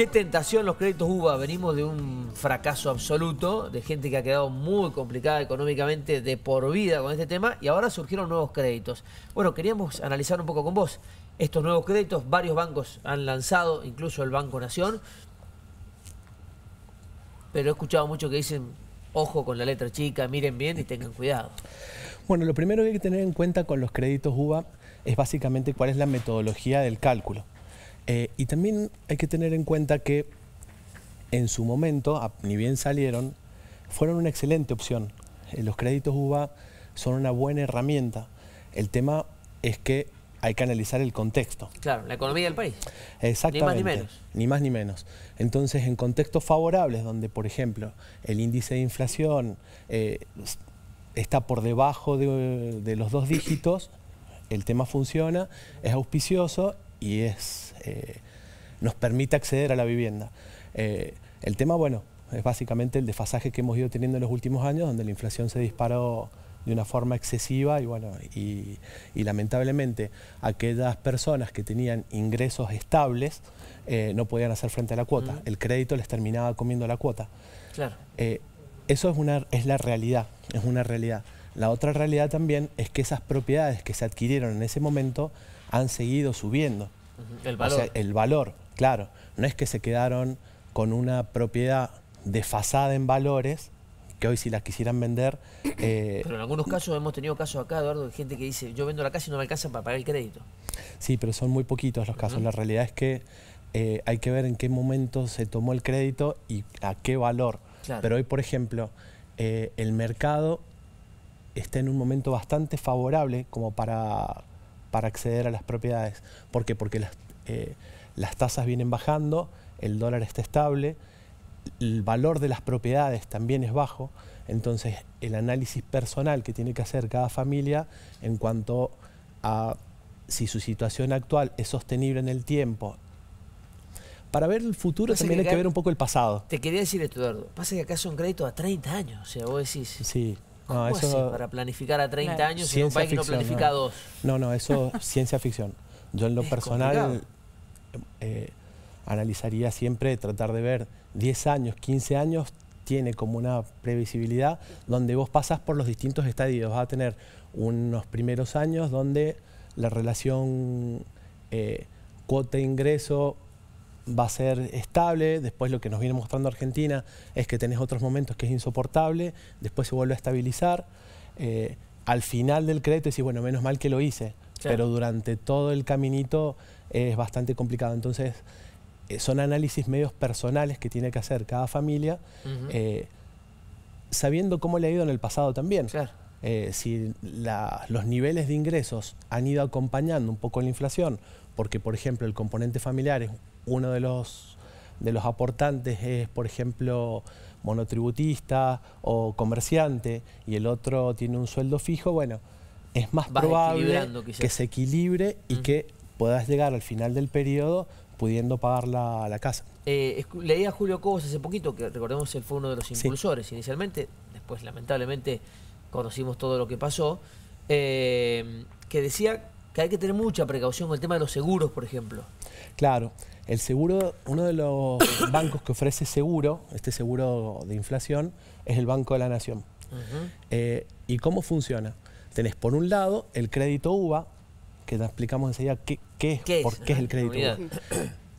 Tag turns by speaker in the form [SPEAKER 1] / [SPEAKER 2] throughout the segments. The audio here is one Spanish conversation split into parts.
[SPEAKER 1] Qué tentación los créditos UBA. Venimos de un fracaso absoluto, de gente que ha quedado muy complicada económicamente de por vida con este tema y ahora surgieron nuevos créditos. Bueno, queríamos analizar un poco con vos estos nuevos créditos. Varios bancos han lanzado, incluso el Banco Nación. Pero he escuchado mucho que dicen, ojo con la letra chica, miren bien y tengan cuidado.
[SPEAKER 2] Bueno, lo primero que hay que tener en cuenta con los créditos UBA es básicamente cuál es la metodología del cálculo. Eh, y también hay que tener en cuenta que en su momento, ni bien salieron, fueron una excelente opción. Eh, los créditos UBA son una buena herramienta. El tema es que hay que analizar el contexto.
[SPEAKER 1] Claro, la economía del país.
[SPEAKER 2] Exactamente. Ni más ni menos. Ni más ni menos. Entonces, en contextos favorables, donde, por ejemplo, el índice de inflación eh, está por debajo de los dos dígitos, el tema funciona, es auspicioso y es, eh, nos permite acceder a la vivienda. Eh, el tema, bueno, es básicamente el desfasaje que hemos ido teniendo en los últimos años, donde la inflación se disparó de una forma excesiva y bueno, y, lamentablemente aquellas personas que tenían ingresos estables eh, no podían hacer frente a la cuota. El crédito les terminaba comiendo la cuota. eso es, una, es la realidad, es una realidad. La otra realidad también es que esas propiedades que se adquirieron en ese momento han seguido subiendo. El valor. claro. No es que se quedaron con una propiedad desfasada en valores, que hoy si las quisieran vender... Eh, pero
[SPEAKER 1] en algunos casos hemos tenido casos acá, Eduardo, de gente que dice, yo vendo la casa y no me alcanza para pagar el crédito.
[SPEAKER 2] Sí, pero son muy poquitos los casos. La realidad es que eh, hay que ver en qué momento se tomó el crédito y a qué valor. Pero hoy, por ejemplo, eh, el mercado está en un momento bastante favorable como para para acceder a las propiedades. ¿Por qué? Porque eh, las, tasas vienen bajando, el dólar está estable, el valor de las propiedades también es bajo, entonces el análisis personal que tiene que hacer cada familia en cuanto a si su situación actual es sostenible en el tiempo. Para ver el futuro se también que que ver un poco el pasado.
[SPEAKER 1] Te quería decir esto, Eduardo. Pasa que acá son créditos a 30 años. O sea, vos decís.
[SPEAKER 2] Sí para
[SPEAKER 1] planificar a 30 años y un país que no planifica no. dos?
[SPEAKER 2] No, no, eso es ciencia ficción. Yo en lo personal eh, analizaría siempre tratar de ver 10 años, 15 años tiene como una previsibilidad donde vos pasas por los distintos estadios. Vas a tener unos primeros años donde la relación eh, cuota-ingreso va a ser estable, después lo que nos viene mostrando Argentina es que tenés otros momentos que es insoportable, después se vuelve a estabilizar. Eh, al final del crédito decís, bueno, menos mal que lo hice, pero durante todo el caminito es bastante complicado. Entonces, eh, son análisis medios personales que tiene que hacer cada familia, eh, sabiendo cómo le ha ido en el pasado también. Eh, si los niveles de ingresos han ido acompañando un poco la inflación, porque por ejemplo el componente familiar es uno de los, de los aportantes es por ejemplo monotributista o comerciante y el otro tiene un sueldo fijo, bueno, es más probable que se equilibre y que puedas llegar al final del periodo pudiendo pagar la, la casa.
[SPEAKER 1] Eh, leí a Julio Cobos hace poquito, que recordemos él fue uno de los impulsores inicialmente, después lamentablemente conocimos todo lo que pasó, eh, que decía que hay que tener mucha precaución con el tema de los seguros, por ejemplo.
[SPEAKER 2] Claro, el seguro, uno de los bancos que ofrece seguro, este seguro de inflación, es el Banco de la Nación. Eh, ¿Y cómo funciona? Tenés por un lado el crédito UBA, que te explicamos enseguida qué, qué es, por qué es el ah, crédito UBA.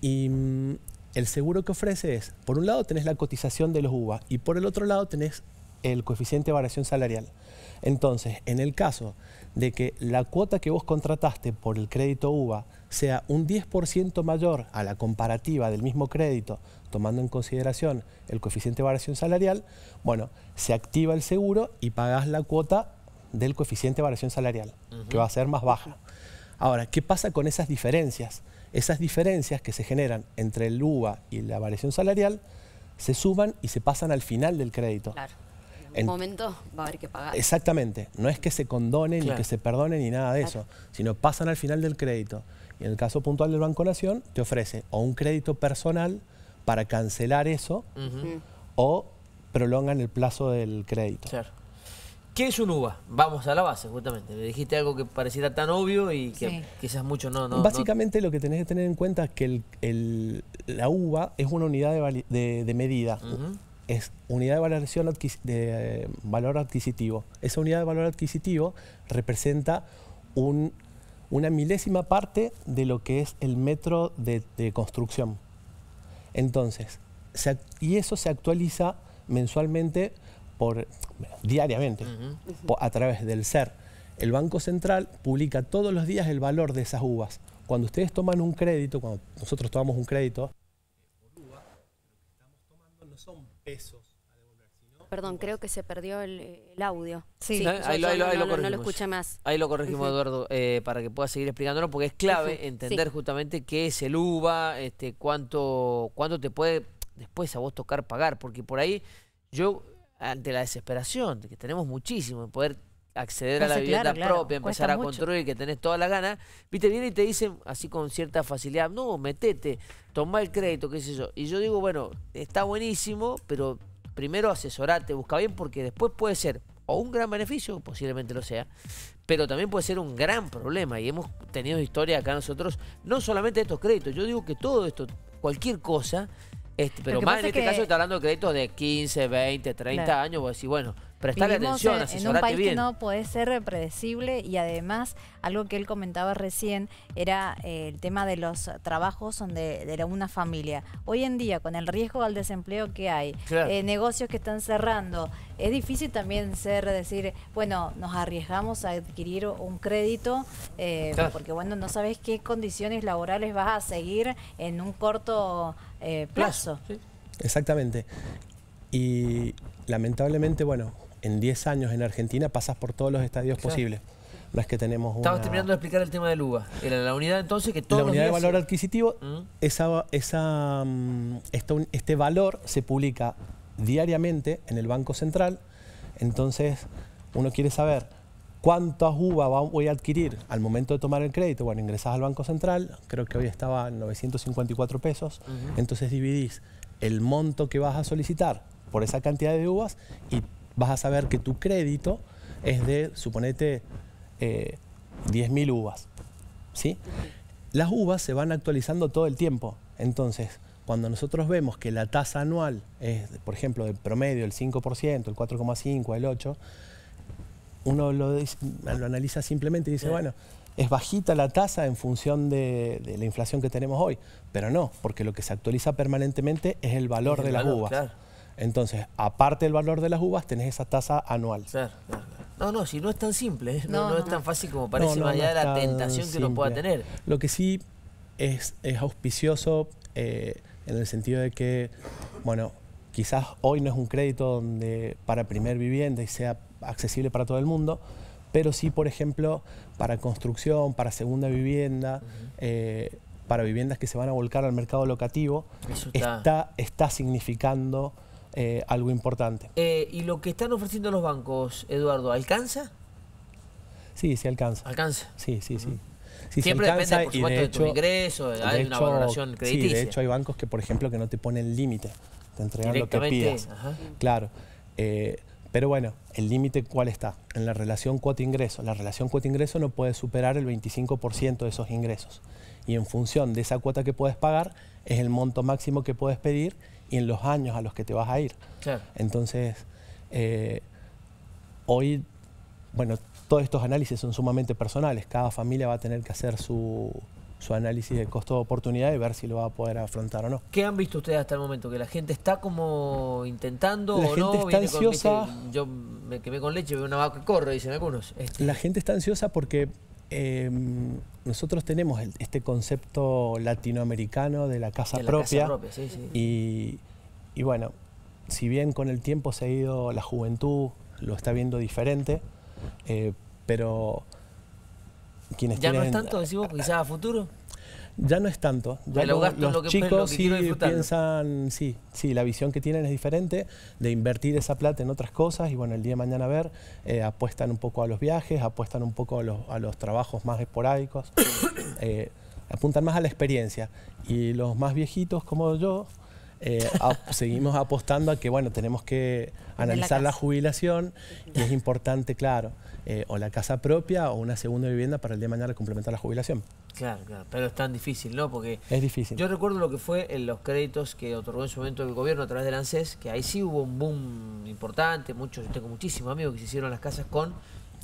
[SPEAKER 2] Y mm, el seguro que ofrece es, por un lado tenés la cotización de los UBA y por el otro lado tenés el coeficiente de variación salarial. Entonces, en el caso de que la cuota que vos contrataste por el crédito UVA sea un 10% mayor a la comparativa del mismo crédito, tomando en consideración el coeficiente de variación salarial, bueno, se activa el seguro y pagás la cuota del coeficiente de variación salarial, que va a ser más baja. Ahora, ¿qué pasa con esas diferencias? Esas diferencias que se generan entre el UVA y la variación salarial se suman y se pasan al final del crédito en momento va a haber que pagar. Exactamente. No es que se condone ni que se perdone ni nada de eso, sino pasan al final del crédito. Y en el caso puntual del Banco Nación, te ofrece o un crédito personal para cancelar eso o prolongan el plazo del crédito.
[SPEAKER 1] ¿Qué es un UBA? Vamos a la base, justamente. Me dijiste algo que pareciera tan obvio y que quizás mucho no, Básicamente
[SPEAKER 2] lo que tenés que tener en cuenta es que la UBA es una unidad de, medida es unidad de, valoración de eh, valor adquisitivo. Esa unidad de valor adquisitivo representa una milésima parte de lo que es el metro de, construcción. Entonces, y eso se actualiza mensualmente, por, diariamente, a través del SER. El Banco Central publica todos los días el valor de esas uvas. Cuando ustedes toman un crédito, cuando nosotros tomamos un crédito,
[SPEAKER 3] Perdón, creo que se perdió el, audio. Sí, Ahí, lo, no, lo, escucha más. Ahí lo corregimos,
[SPEAKER 1] Eduardo, eh, para que pueda seguir explicándolo, porque es clave entender justamente qué es el UVA, este, cuánto, cuánto te puede después a vos tocar pagar, porque por ahí yo, ante la desesperación, que tenemos muchísimo en poder acceder a la vivienda propia, empezar a construir, que tenés toda la gana, viste, viene y te dicen así con cierta facilidad, no, metete, toma el crédito, qué sé yo. Y yo digo, bueno, está buenísimo, pero primero asesorate, busca bien, porque después puede ser o un gran beneficio, posiblemente lo sea, pero también puede ser un gran problema. Y hemos tenido historia acá nosotros, no solamente estos créditos, yo digo que todo esto, cualquier cosa, este, pero más en este caso está hablando de créditos de 15, 20, 30 años, vos decís, bueno, en, un país que no
[SPEAKER 3] puede ser predecible y además algo que él comentaba recién era eh, el tema de los trabajos donde, de una familia. Hoy en día, con el riesgo al desempleo que hay, eh, negocios que están cerrando, es difícil también ser, decir, bueno, nos arriesgamos a adquirir un crédito eh, porque, bueno, no sabes qué condiciones laborales vas a seguir en un corto plazo.
[SPEAKER 2] Exactamente. Y lamentablemente, bueno, en 10 años en Argentina pasas por todos los estadios posibles. No es que tenemos una... Estabas terminando
[SPEAKER 1] de explicar el tema del UBA. Era la unidad entonces que todos La unidad de valor adquisitivo, ¿Mm?
[SPEAKER 2] esa, esa, mm, este, este, valor se publica diariamente en el Banco Central. Entonces, uno quiere saber cuántas UBA voy a adquirir al momento de tomar el crédito. Bueno, ingresas al Banco Central, creo que hoy estaba en 954 pesos. Entonces dividís el monto que vas a solicitar por esa cantidad de uvas y vas a saber que tu crédito es de, suponete, 10.000 eh, uvas. ¿sí? Las uvas se van actualizando todo el tiempo. Entonces, cuando nosotros vemos que la tasa anual es, por ejemplo, de promedio el 5%, el 4,5%, el 8%, uno lo, analiza simplemente y dice, bueno, es bajita la tasa en función de, la inflación que tenemos hoy. Pero no, porque lo que se actualiza permanentemente es el valor de las uva. uvas. Entonces, aparte del valor de las uvas, tenés esa tasa anual.
[SPEAKER 1] No, no, si no es tan simple, ¿eh? no, es tan fácil como parece, más allá de la tentación que lo pueda tener.
[SPEAKER 2] Lo que sí es, auspicioso eh, en el sentido de que, bueno, quizás hoy no es un crédito donde para primer vivienda y sea accesible para todo el mundo, pero sí, por ejemplo, para construcción, para segunda vivienda, eh, para viviendas que se van a volcar al mercado locativo, Está, está significando eh, algo importante.
[SPEAKER 1] Eh, ¿Y lo que están ofreciendo los bancos, Eduardo, alcanza?
[SPEAKER 2] Sí, sí alcanza. ¿Alcanza? Sí, sí, sí. Siempre depende, por supuesto, de, tu ingreso, de, hay una valoración crediticia. Sí, de hecho hay bancos que, por ejemplo, que no te ponen límite, te entregan lo que pidas. Claro. Eh, pero bueno, el límite cuál está? En la relación cuota-ingreso. La relación cuota-ingreso no puede superar el 25% de esos ingresos. Y en función de esa cuota que puedes pagar, es el monto máximo que puedes pedir y en los años a los que te vas a ir. Entonces, eh, hoy, bueno, todos estos análisis son sumamente personales. Cada familia va a tener que hacer su, análisis de costo de oportunidad y ver si lo va a poder afrontar o no. ¿Qué han visto ustedes
[SPEAKER 1] hasta el momento? ¿Que la gente está como intentando la o gente Está ansiosa.
[SPEAKER 2] yo me
[SPEAKER 1] quemé con leche, veo una vaca que corre, dicen algunos. Este.
[SPEAKER 2] La gente está ansiosa porque Em, nosotros tenemos este concepto latinoamericano de la casa propia. Y, bueno, si bien con el tiempo se ha ido la juventud, lo está viendo diferente, eh, pero quienes ¿Ya no es tanto,
[SPEAKER 1] decimos, quizás a futuro?
[SPEAKER 2] Ya no es tanto. Ya los lo que, chicos sí piensan, sí, sí, la visión que tienen es diferente de invertir esa plata en otras cosas y bueno, el día de mañana a ver, eh, apuestan un poco a los viajes, apuestan un poco a los, a los trabajos más esporádicos, eh, apuntan más a la experiencia. Y los más viejitos como yo, eh, seguimos apostando a que, bueno, tenemos que analizar la, jubilación y es importante, claro, eh, o la casa propia o una segunda vivienda para el día de mañana complementar la jubilación.
[SPEAKER 1] Claro, claro, pero es tan difícil, ¿no? Porque es difícil. Yo recuerdo lo que fue en los créditos que otorgó en su momento el gobierno a través del ANSES, que ahí sí hubo un boom importante, muchos, yo tengo muchísimos amigos que se hicieron las casas con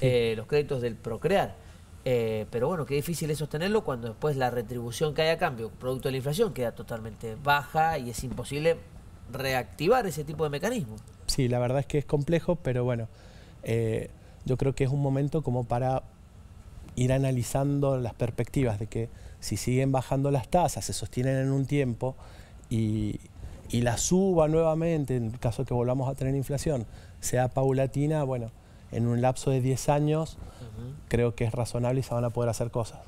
[SPEAKER 1] eh, los créditos del Procrear. Eh, pero bueno, qué difícil es sostenerlo cuando después la retribución que hay a cambio, producto de la inflación, queda totalmente baja y es imposible reactivar ese tipo de mecanismo.
[SPEAKER 2] Sí, la verdad es que es complejo, pero bueno, eh, yo creo que es un momento como para ir analizando las perspectivas de que si siguen bajando las tasas, se sostienen en un tiempo y, y la suba nuevamente, en caso de que volvamos a tener inflación, sea paulatina, bueno, en un lapso de 10 años, creo que es razonable y se van a poder hacer cosas.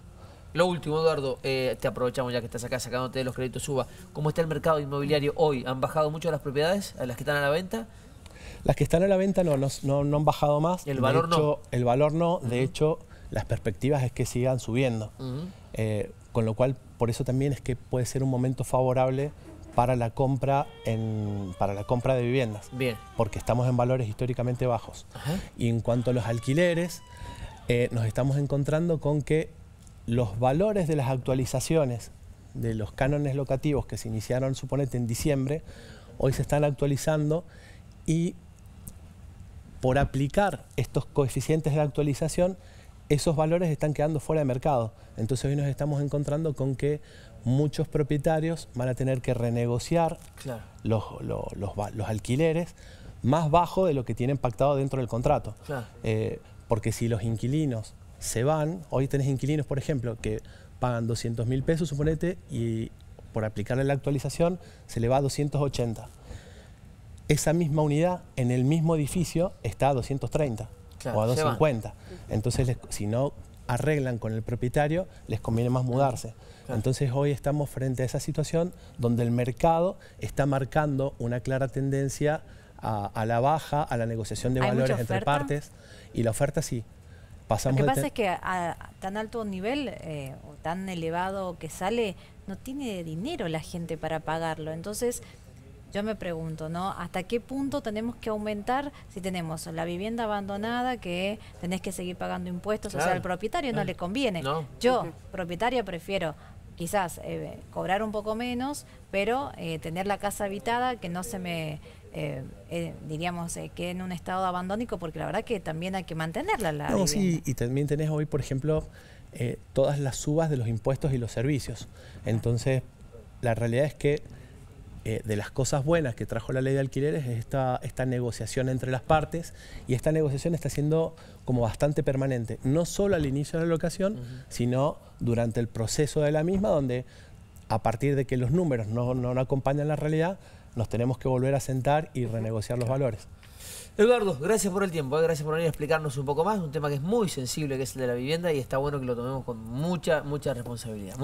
[SPEAKER 1] Lo último, Eduardo, eh, te aprovechamos ya que estás acá sacándote de los créditos UBA. ¿Cómo está el mercado inmobiliario hoy? ¿Han bajado mucho las propiedades, las que están a la venta?
[SPEAKER 2] Las que están a la venta no, no, han bajado más. ¿El valor no? El valor no. De hecho, las perspectivas es que sigan subiendo. Eh, con lo cual, por eso también es que puede ser un momento favorable para la compra en, para la compra de viviendas. Bien. Porque estamos en valores históricamente bajos. Y en cuanto a los alquileres, eh, nos estamos encontrando con que los valores de las actualizaciones de los cánones locativos que se iniciaron, suponete, en diciembre, hoy se están actualizando y por aplicar estos coeficientes de actualización, esos valores están quedando fuera de mercado. Entonces hoy nos estamos encontrando con que muchos propietarios van a tener que renegociar los, alquileres más bajo de lo que tienen pactado dentro del contrato. Eh, porque si los inquilinos se van, hoy tenés inquilinos, por ejemplo, que pagan 200 mil pesos, suponete, y por aplicarle la actualización se le va a 280. Esa misma unidad en el mismo edificio está a 230 o a 250. Entonces, si no arreglan con el propietario, les conviene más mudarse. Entonces hoy estamos frente a esa situación donde el mercado está marcando una clara tendencia a, la baja, a la negociación de valores entre partes y la oferta sí. Lo que pasa es
[SPEAKER 3] que a, tan alto nivel eh, o tan elevado que sale, no tiene dinero la gente para pagarlo. Entonces yo me pregunto, ¿no? ¿Hasta qué punto tenemos que aumentar si tenemos la vivienda abandonada que tenés que seguir pagando impuestos? O sea, al propietario no, le conviene. Yo, propietaria, prefiero quizás eh, cobrar un poco menos, pero eh, tener la casa habitada que no se me... Eh, diríamos, que en un estado abandónico, porque la verdad que también hay que mantenerla. La no, sí,
[SPEAKER 2] y también tenés hoy, por ejemplo, todas las subas de los impuestos y los servicios. Entonces, la realidad es que eh, de las cosas buenas que trajo la ley de alquileres es esta, negociación entre las partes y esta negociación está siendo como bastante permanente, no solo al inicio de la locación, sino durante el proceso de la misma, donde a partir de que los números no, acompañan la realidad, nos tenemos que volver a sentar y renegociar los valores.
[SPEAKER 1] Eduardo, gracias por el tiempo, ¿eh? gracias por venir a explicarnos un poco más, un tema que es muy sensible, que es el de la vivienda, y está bueno que lo tomemos con mucha, mucha responsabilidad.